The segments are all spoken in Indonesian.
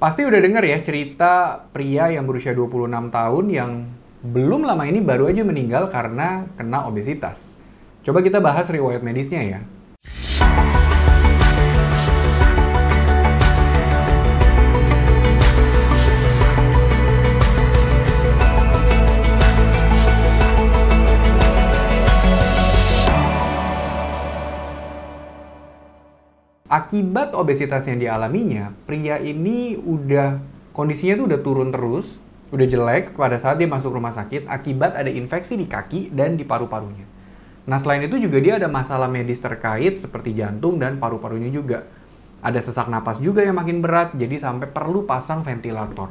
Pasti udah denger ya cerita pria yang berusia 26 tahun yang belum lama ini baru aja meninggal karena kena obesitas. Coba kita bahas riwayat medisnya ya. Akibat obesitas yang dialaminya, pria ini udah kondisinya tuh udah turun terus, udah jelek pada saat dia masuk rumah sakit akibat ada infeksi di kaki dan di paru-parunya. Nah, selain itu juga dia ada masalah medis terkait seperti jantung dan paru-parunya juga. Ada sesak napas juga yang makin berat, jadi sampai perlu pasang ventilator.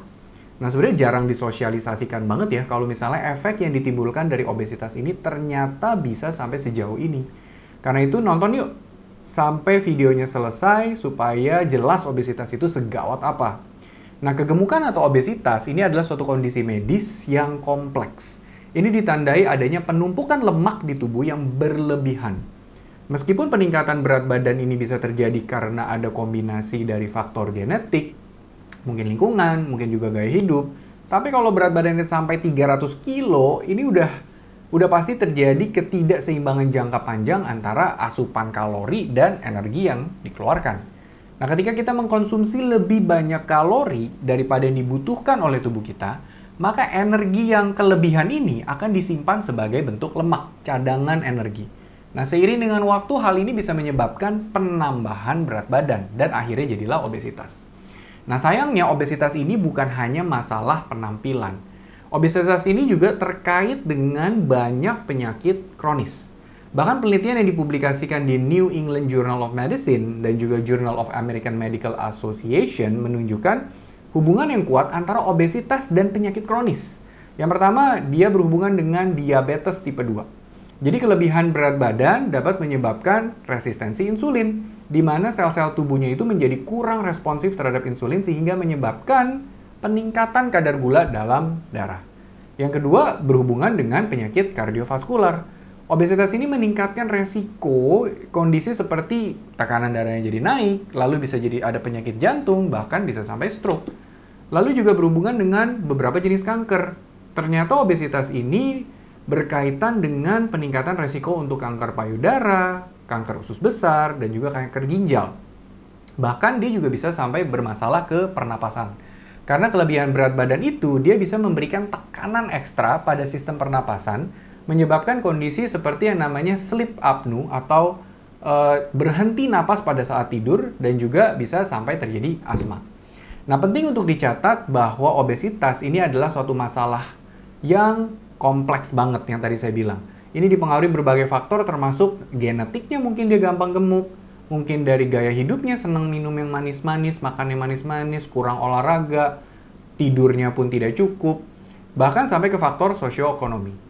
Nah, sebenarnya jarang disosialisasikan banget ya kalau misalnya efek yang ditimbulkan dari obesitas ini ternyata bisa sampai sejauh ini. Karena itu nonton yuk sampai videonya selesai supaya jelas obesitas itu segawat apa. Nah, kegemukan atau obesitas ini adalah suatu kondisi medis yang kompleks. Ini ditandai adanya penumpukan lemak di tubuh yang berlebihan. Meskipun peningkatan berat badan ini bisa terjadi karena ada kombinasi dari faktor genetik, mungkin lingkungan, mungkin juga gaya hidup, tapi kalau berat badannya sampai 300 kilo, ini udah udah pasti terjadi ketidakseimbangan jangka panjang antara asupan kalori dan energi yang dikeluarkan. Nah, ketika kita mengkonsumsi lebih banyak kalori daripada yang dibutuhkan oleh tubuh kita, maka energi yang kelebihan ini akan disimpan sebagai bentuk lemak, cadangan energi. Nah, seiring dengan waktu, hal ini bisa menyebabkan penambahan berat badan dan akhirnya jadilah obesitas. Nah, sayangnya obesitas ini bukan hanya masalah penampilan, Obesitas ini juga terkait dengan banyak penyakit kronis. Bahkan penelitian yang dipublikasikan di New England Journal of Medicine dan juga Journal of American Medical Association menunjukkan hubungan yang kuat antara obesitas dan penyakit kronis. Yang pertama, dia berhubungan dengan diabetes tipe 2. Jadi kelebihan berat badan dapat menyebabkan resistensi insulin, di mana sel-sel tubuhnya itu menjadi kurang responsif terhadap insulin sehingga menyebabkan peningkatan kadar gula dalam darah. Yang kedua, berhubungan dengan penyakit kardiovaskular. Obesitas ini meningkatkan resiko kondisi seperti tekanan darahnya jadi naik, lalu bisa jadi ada penyakit jantung, bahkan bisa sampai stroke. Lalu juga berhubungan dengan beberapa jenis kanker. Ternyata obesitas ini berkaitan dengan peningkatan resiko untuk kanker payudara, kanker usus besar, dan juga kanker ginjal. Bahkan dia juga bisa sampai bermasalah ke pernapasan. Karena kelebihan berat badan itu, dia bisa memberikan tekanan ekstra pada sistem pernapasan, menyebabkan kondisi seperti yang namanya sleep apnu atau e, berhenti napas pada saat tidur dan juga bisa sampai terjadi asma. Nah, penting untuk dicatat bahwa obesitas ini adalah suatu masalah yang kompleks banget yang tadi saya bilang. Ini dipengaruhi berbagai faktor termasuk genetiknya mungkin dia gampang gemuk, mungkin dari gaya hidupnya senang minum yang manis-manis, makan yang manis-manis, kurang olahraga, tidurnya pun tidak cukup, bahkan sampai ke faktor sosioekonomi.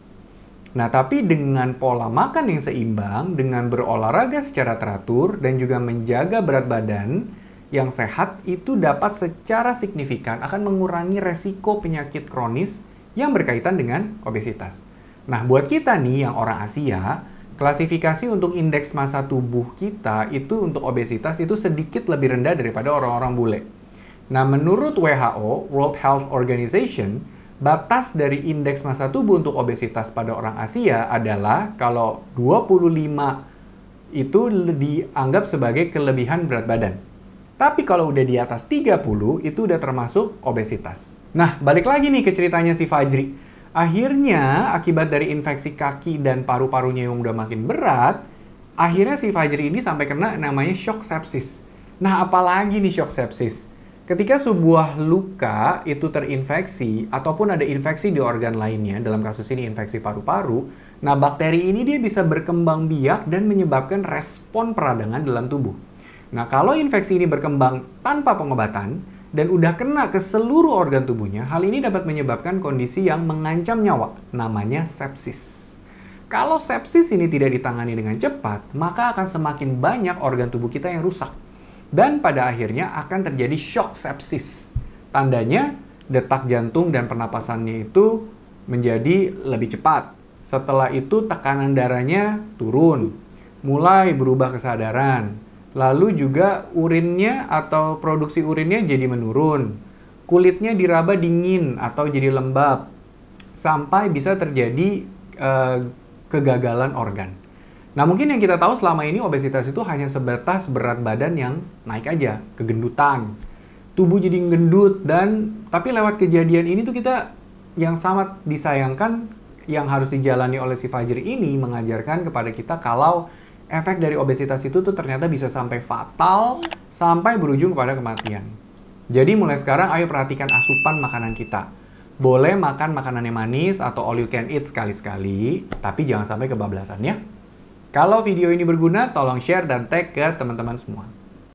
Nah, tapi dengan pola makan yang seimbang, dengan berolahraga secara teratur, dan juga menjaga berat badan yang sehat, itu dapat secara signifikan akan mengurangi resiko penyakit kronis yang berkaitan dengan obesitas. Nah, buat kita nih yang orang Asia, Klasifikasi untuk indeks massa tubuh kita itu untuk obesitas itu sedikit lebih rendah daripada orang-orang bule. Nah, menurut WHO, World Health Organization, batas dari indeks massa tubuh untuk obesitas pada orang Asia adalah kalau 25 itu dianggap sebagai kelebihan berat badan. Tapi kalau udah di atas 30 itu udah termasuk obesitas. Nah, balik lagi nih ke ceritanya si Fajri. Akhirnya, akibat dari infeksi kaki dan paru-parunya yang udah makin berat, akhirnya si Fajri ini sampai kena namanya shock sepsis. Nah, apalagi nih shock sepsis? Ketika sebuah luka itu terinfeksi ataupun ada infeksi di organ lainnya, dalam kasus ini infeksi paru-paru, nah bakteri ini dia bisa berkembang biak dan menyebabkan respon peradangan dalam tubuh. Nah, kalau infeksi ini berkembang tanpa pengobatan, dan udah kena ke seluruh organ tubuhnya, hal ini dapat menyebabkan kondisi yang mengancam nyawa, namanya sepsis. Kalau sepsis ini tidak ditangani dengan cepat, maka akan semakin banyak organ tubuh kita yang rusak. Dan pada akhirnya akan terjadi shock sepsis. Tandanya, detak jantung dan pernapasannya itu menjadi lebih cepat. Setelah itu tekanan darahnya turun, mulai berubah kesadaran, Lalu juga urinnya atau produksi urinnya jadi menurun. Kulitnya diraba dingin atau jadi lembab. Sampai bisa terjadi uh, kegagalan organ. Nah mungkin yang kita tahu selama ini obesitas itu hanya sebatas berat badan yang naik aja, kegendutan. Tubuh jadi gendut dan tapi lewat kejadian ini tuh kita yang sangat disayangkan yang harus dijalani oleh si Fajri ini mengajarkan kepada kita kalau efek dari obesitas itu tuh ternyata bisa sampai fatal, sampai berujung kepada kematian. Jadi mulai sekarang ayo perhatikan asupan makanan kita. Boleh makan makanan yang manis atau all you can eat sekali-sekali, tapi jangan sampai kebablasan ya. Kalau video ini berguna, tolong share dan tag ke teman-teman semua.